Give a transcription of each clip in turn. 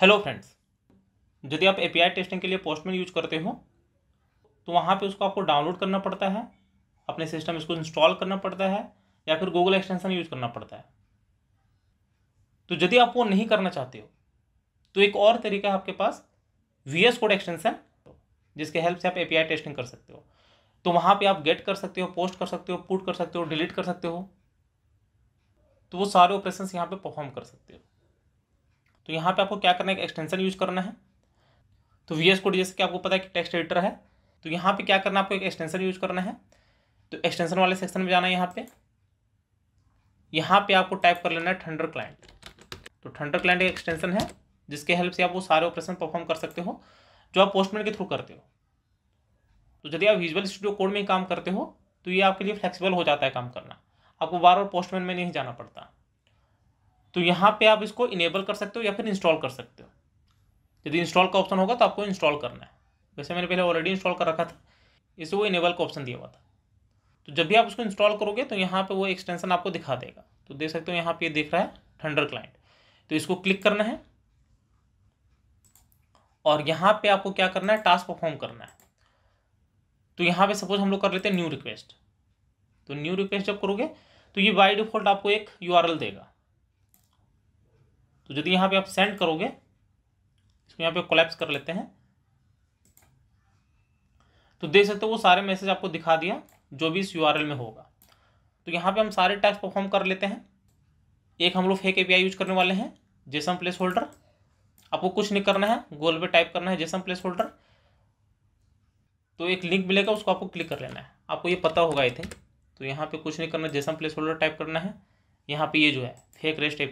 hello friends यदि आप API testing के लिए पोस्टमैन यूज करते हो तो वहाँ पे उसको आपको डाउनलोड करना पड़ता है अपने सिस्टम इसको इंस्टॉल करना पड़ता है या फिर गूगल एक्सटेंशन यूज करना पड़ता है तो यदि आप वो नहीं करना चाहते हो तो एक और तरीका है आपके पास वी एस कोड एक्सटेंशन जिसके हेल्प से आप ए टेस्टिंग कर सकते हो तो वहाँ पर आप गेट कर सकते हो पोस्ट कर सकते हो पुट कर सकते हो डिलीट कर सकते हो तो वो सारे ऑपरेशन यहाँ पर परफॉर्म कर सकते हो तो यहाँ पे आपको क्या करना है एक्सटेंशन यूज करना है तो वी एस कोड जैसे कि आपको पता है कि टेक्स्ट एडिटर है तो यहाँ पे क्या करना है आपको एक एक्सटेंशन यूज करना है तो एक्सटेंशन वाले सेक्शन में जाना है यहाँ पे यहाँ पे आपको टाइप कर लेना है थंडर क्लाइंट तो थंडर क्लाइंट एक एक्सटेंशन है जिसके हेल्प से आप वो सारे ऑपरेशन परफॉर्म कर सकते हो जो आप पोस्टमैन के थ्रू करते हो तो यदि आप विजुअल स्टूडियो कोड में काम करते हो तो ये आपके लिए फ्लेक्सिबल हो जाता है काम करना आपको बार बार पोस्टमैन में नहीं जाना पड़ता तो यहाँ पे आप इसको इनेबल कर सकते हो या फिर इंस्टॉल कर सकते हो यदि इंस्टॉल का ऑप्शन होगा तो आपको इंस्टॉल करना है वैसे मैंने पहले ऑलरेडी इंस्टॉल कर रखा था इसे वो इनेबल का ऑप्शन दिया हुआ था तो जब भी आप उसको इंस्टॉल करोगे तो यहाँ पर वो एक्सटेंसन आपको दिखा देगा तो देख सकते हो यहाँ पे ये देख रहा है थंडर क्लाइंट तो इसको क्लिक करना है और यहाँ पर आपको क्या करना है टास्क परफॉर्म करना है तो यहाँ पे सपोज हम लोग कर लेते हैं न्यू रिक्वेस्ट तो न्यू रिक्वेस्ट जब करोगे तो ये बाय डिफॉल्ट आपको एक यू देगा तो यदि यहाँ पे आप सेंड करोगे इसको यहाँ पे कोलेप्स कर लेते हैं तो देख सकते हो वो सारे मैसेज आपको दिखा दिया जो भी इस यू में होगा तो यहाँ पे हम सारे टास्क परफॉर्म कर लेते हैं एक हम लोग फेक ए यूज करने वाले हैं जेसम प्लेस होल्डर आपको कुछ नहीं करना है गोल पे टाइप करना है जेसम प्लेस होल्डर तो एक लिंक मिलेगा उसको आपको क्लिक कर लेना है आपको ये पता होगा आई थिंक तो यहाँ पे कुछ नहीं करना जेसम प्लेस होल्डर टाइप करना है यहाँ पे ये जो है फेक रेस्ट ए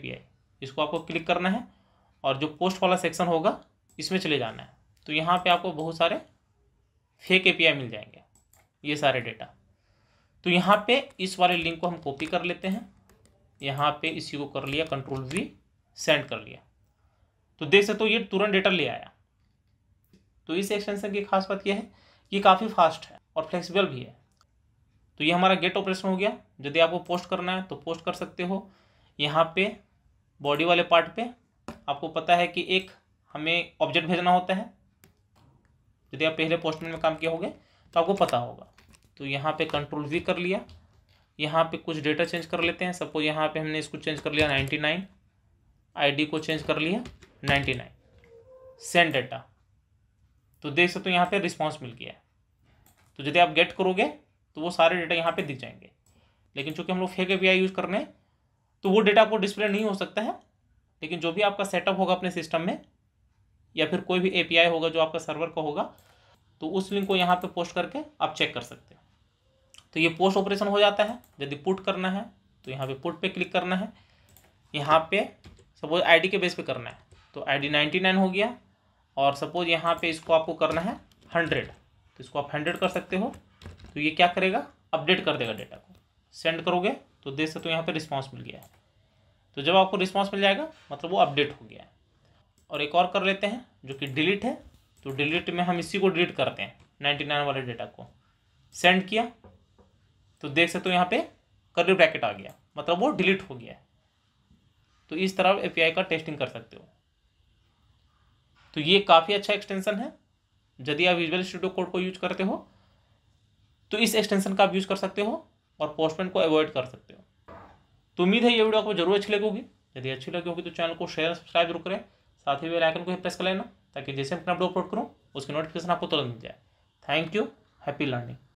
इसको आपको क्लिक करना है और जो पोस्ट वाला सेक्शन होगा इसमें चले जाना है तो यहाँ पे आपको बहुत सारे फेक एपीआई मिल जाएंगे ये सारे डेटा तो यहाँ पे इस वाले लिंक को हम कॉपी कर लेते हैं यहाँ पे इसी को कर लिया कंट्रोल वी सेंड कर लिया तो देख सकते हो तो ये तुरंत डेटा ले आया तो इस एक्सटेंशन की खास बात यह है कि काफ़ी फास्ट है और फ्लेक्सीबल भी है तो ये हमारा गेट ऑपरेशन हो गया यदि आपको पोस्ट करना है तो पोस्ट कर सकते हो यहाँ पे बॉडी वाले पार्ट पे आपको पता है कि एक हमें ऑब्जेक्ट भेजना होता है यदि आप पहले पोस्टमैन में काम किए होंगे तो आपको पता होगा तो यहाँ पे कंट्रोल वी कर लिया यहाँ पे कुछ डेटा चेंज कर लेते हैं सपोज यहाँ पे हमने इसको चेंज कर लिया नाइन्टी नाइन आईडी को चेंज कर लिया नाइन्टी नाइन सेंड डेटा तो देख सकते हो तो यहाँ पर रिस्पॉन्स मिल गया तो यदि आप गेट करोगे तो वो सारे डेटा यहाँ पर दिख जाएंगे लेकिन चूंकि हम लोग फेक ए यूज़ कर रहे हैं तो वो डेटा आपको डिस्प्ले नहीं हो सकता है लेकिन जो भी आपका सेटअप होगा अपने सिस्टम में या फिर कोई भी एपीआई होगा जो आपका सर्वर का होगा तो उस लिंक को यहाँ पे पोस्ट करके आप चेक कर सकते हो तो ये पोस्ट ऑपरेशन हो जाता है यदि पुट करना है तो यहाँ पे पुट पे क्लिक करना है यहाँ पे सपोज आईडी के बेस पे करना है तो आईडी 99 हो गया और सपोज यहाँ पे इसको आपको करना है हंड्रेड तो इसको आप हंड्रेड कर सकते हो तो ये क्या करेगा अपडेट कर देगा डेटा को सेंड करोगे तो देख सकते हो यहाँ पे रिस्पॉन्स मिल गया है तो जब आपको रिस्पॉन्स मिल जाएगा मतलब वो अपडेट हो गया है और एक और कर लेते हैं जो कि डिलीट है तो डिलीट में हम इसी को डिलीट करते हैं नाइन्टी नाइन वाले डेटा को सेंड किया तो देख सकते हो यहाँ पे कर्ली ब्रैकेट आ गया मतलब वो डिलीट हो गया है तो इस तरह आप ए का टेस्टिंग कर सकते हो तो ये काफ़ी अच्छा एक्सटेंशन है यदि आप विजुअल स्टूडियो कोड को यूज करते हो तो इस एक्सटेंशन का आप यूज कर सकते हो और पोस्टमैन को अवॉइड कर सकते हो तो उम्मीद है ये वीडियो आपको जरूर अच्छी लगेगी यदि अच्छी लगी होगी तो चैनल को शेयर सब्सक्राइब जरूर करें साथ ही बेल आइकन को प्रेस कर लेना ताकि जैसे मैं अपना अपलोड करूँ उसकी नोटिफिकेशन आपको तुरंत मिल जाए थैंक यू हैप्पी लर्निंग